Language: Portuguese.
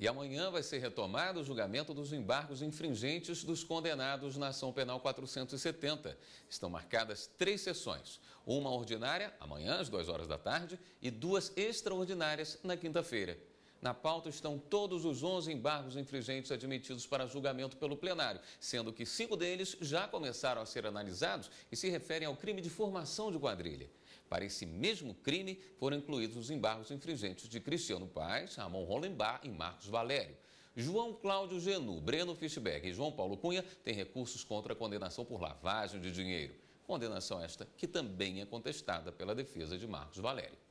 E amanhã vai ser retomado o julgamento dos embargos infringentes dos condenados na ação penal 470. Estão marcadas três sessões: uma ordinária, amanhã às 2 horas da tarde, e duas extraordinárias na quinta-feira, na pauta estão todos os 11 embargos infringentes admitidos para julgamento pelo plenário, sendo que cinco deles já começaram a ser analisados e se referem ao crime de formação de quadrilha. Para esse mesmo crime foram incluídos os embargos infringentes de Cristiano Paes, Ramon Hollenbach e Marcos Valério. João Cláudio Genu, Breno Fischberg e João Paulo Cunha têm recursos contra a condenação por lavagem de dinheiro. Condenação esta que também é contestada pela defesa de Marcos Valério.